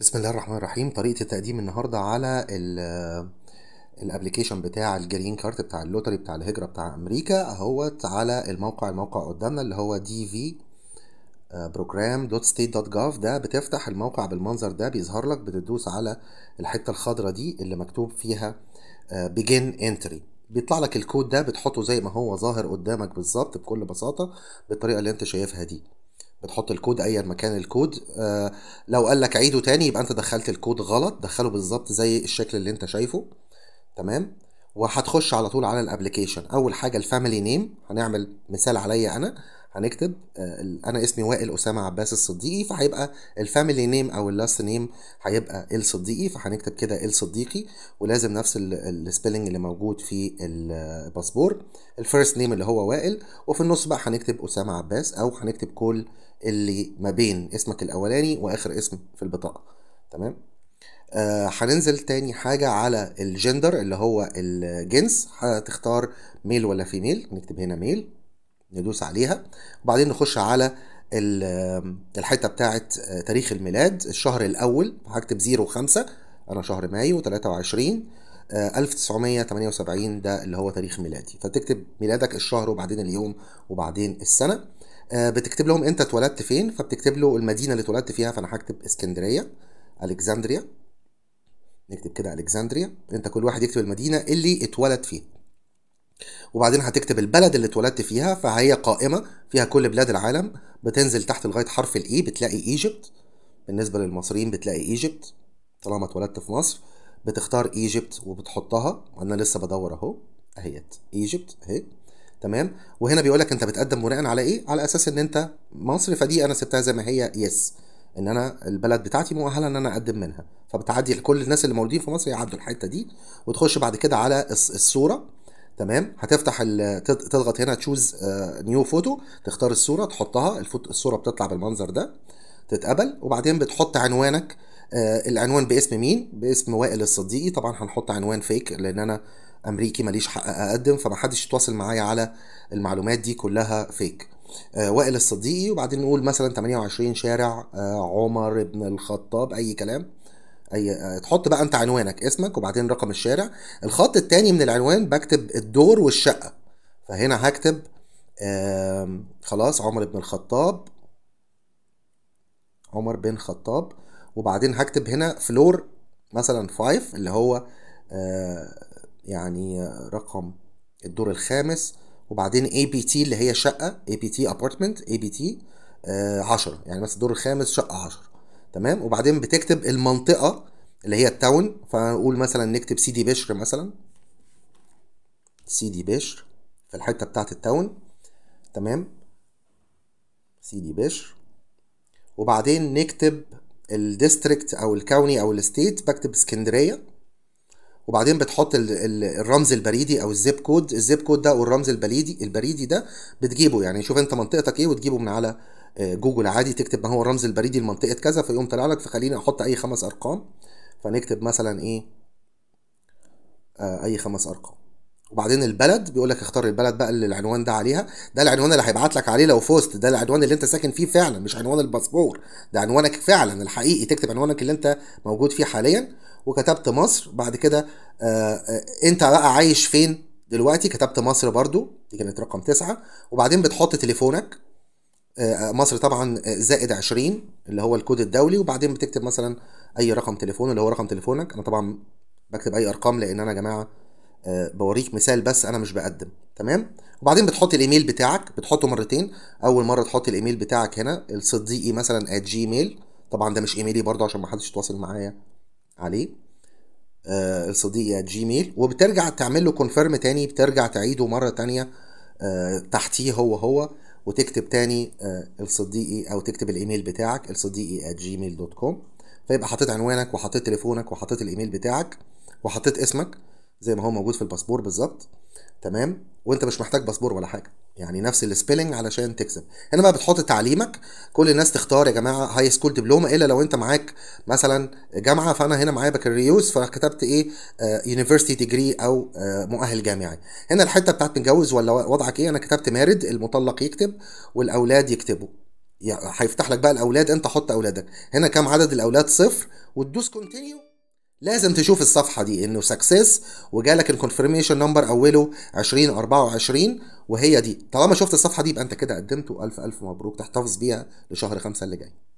بسم الله الرحمن الرحيم طريقه التقديم النهارده على الابلكيشن بتاع الجرين كارت بتاع اللوتري بتاع الهجره بتاع امريكا اهوت على الموقع الموقع قدامنا اللي هو دي في بروجرام ده بتفتح الموقع بالمنظر ده بيظهر لك بتدوس على الحته الخضراء دي اللي مكتوب فيها آه، begin entry بيطلع لك الكود ده بتحطه زي ما هو ظاهر قدامك بالظبط بكل بساطه بالطريقه اللي انت شايفها دي بتحط الكود ايا مكان الكود آه، لو قال لك عيده تاني يبقى انت دخلت الكود غلط دخله بالظبط زي الشكل اللي انت شايفه تمام وهتخش على طول على الابلكيشن اول حاجه الفاميلي نيم هنعمل مثال عليا انا هنكتب آه، انا اسمي وائل اسامه عباس الصديقي فهيبقى الفاميلي نيم او اللاست نيم هيبقى الصديقي فهنكتب كده الصديقي ولازم نفس السبيلنج اللي موجود في الباسبور الفيرست نيم اللي هو وائل وفي النص بقى هنكتب اسامه عباس او هنكتب كل اللي ما بين اسمك الاولاني واخر اسم في البطاقه تمام آه، هننزل آه تاني حاجة على الجندر اللي هو الجنس هتختار ميل ولا فيميل نكتب هنا ميل ندوس عليها وبعدين نخش على الحته بتاعه آه، تاريخ الميلاد الشهر الاول هكتب 05 انا شهر مايو 23 1978 آه، ده اللي هو تاريخ ميلادي فتكتب ميلادك الشهر وبعدين اليوم وبعدين السنه آه، بتكتب لهم انت اتولدت فين فبتكتب له المدينه اللي اتولدت فيها فانا هكتب اسكندريه الكسندريا نكتب كده الكسندريا انت كل واحد يكتب المدينه اللي اتولد فيها وبعدين هتكتب البلد اللي اتولدت فيها فهي قائمه فيها كل بلاد العالم بتنزل تحت لغايه حرف الاي e، بتلاقي ايجيبت بالنسبه للمصريين بتلاقي ايجيبت طالما اتولدت في مصر بتختار ايجيبت وبتحطها انا لسه بدور اهو اهيت ايجيبت اهي تمام وهنا بيقول لك انت بتقدم بناء على ايه على اساس ان انت مصر فدي انا سبتها زي ما هي يس ان انا البلد بتاعتي مؤهله ان انا اقدم منها فبتعدي لكل الناس اللي مولودين في مصر يعدوا الحته دي وتخش بعد كده على الصوره تمام هتفتح تضغط هنا تشوز نيو فوتو تختار الصوره تحطها الصوره بتطلع بالمنظر ده تتقبل وبعدين بتحط عنوانك آه، العنوان باسم مين باسم وائل الصديقي طبعا هنحط عنوان فيك لان انا امريكي ماليش حق اقدم فمحدش يتواصل معايا على المعلومات دي كلها فيك آه، وائل الصديقي وبعدين نقول مثلا 28 شارع آه، عمر بن الخطاب اي كلام أي تحط بقى انت عنوانك اسمك وبعدين رقم الشارع الخط الثاني من العنوان بكتب الدور والشقه فهنا هكتب خلاص عمر بن الخطاب عمر بن خطاب وبعدين هكتب هنا فلور مثلا 5 اللي هو آه، يعني آه، رقم الدور الخامس وبعدين اي بي تي اللي هي شقه اي بي تي ابارتمنت اي بي تي 10 يعني مثلا الدور الخامس شقه 10 تمام وبعدين بتكتب المنطقه اللي هي التاون فنقول مثلا نكتب سيدي بشر مثلا سيدي بشر في الحته بتاعه التاون تمام سيدي بشر وبعدين نكتب الديستريكت او الكوني او الستيت بكتب اسكندريه وبعدين بتحط الرمز البريدي او الزيب كود الزيب كود ده والرمز البريدي البريدي ده بتجيبه يعني شوف انت منطقتك ايه وتجيبه من على جوجل عادي تكتب ما هو الرمز البريدي لمنطقه كذا فيقوم طالع لك فخليني احط اي خمس ارقام فنكتب مثلا ايه آه، اي خمس ارقام وبعدين البلد بيقول لك اختار البلد بقى اللي العنوان ده عليها ده العنوان اللي هيبعت لك عليه لو فزت ده العنوان اللي انت ساكن فيه فعلا مش عنوان الباسبور ده عنوانك فعلا الحقيقي تكتب عنوانك اللي انت موجود فيه حاليا وكتبت مصر بعد كده آه، آه، انت بقى عايش فين دلوقتي كتبت مصر برضو دي كانت رقم تسعة وبعدين بتحط تليفونك آه، مصر طبعا آه، زائد 20 اللي هو الكود الدولي وبعدين بتكتب مثلا اي رقم تليفون اللي هو رقم تليفونك انا طبعا بكتب اي ارقام لان انا يا جماعه آه، بوريك مثال بس انا مش بقدم تمام وبعدين بتحط الايميل بتاعك بتحطه مرتين اول مره تحط الايميل بتاعك هنا الصديقي مثلا @جيميل طبعا ده مش ايميلي برضه عشان ما حدش يتواصل معايا عليه آه الصديقي @جيميل وبترجع تعمل له كونفيرم تاني بترجع تعيده مره تانيه آه تحتيه هو هو وتكتب تاني آه، الصديقي او تكتب الايميل بتاعك الصديقي at كوم فيبقى حطيت عنوانك وحطيت تليفونك وحطيت الايميل بتاعك وحطيت اسمك زي ما هو موجود في الباسبور بالظبط تمام وانت مش محتاج باسبور ولا حاجه يعني نفس السبيلنج علشان تكسب هنا بقى بتحط تعليمك كل الناس تختار يا جماعه هاي سكول دبلومه الا لو انت معاك مثلا جامعه فانا هنا معايا بكالوريوس فكتبت ايه يونيفرسيتي آه، ديجري او آه، مؤهل جامعي هنا الحته بتاعت متجوز ولا وضعك ايه انا كتبت مارد المطلق يكتب والاولاد يكتبوا هيفتح يعني لك بقى الاولاد انت حط اولادك هنا كام عدد الاولاد صفر وتدوس كونتينيو لازم تشوف الصفحة دي انه سكسس وجالك الكونفرميشن نمبر اوله 20 24 وهي دي طالما شفت الصفحة دي يبقى انت كده قدمته الف الف مبروك تحتفظ بيها لشهر خمسة اللي جاي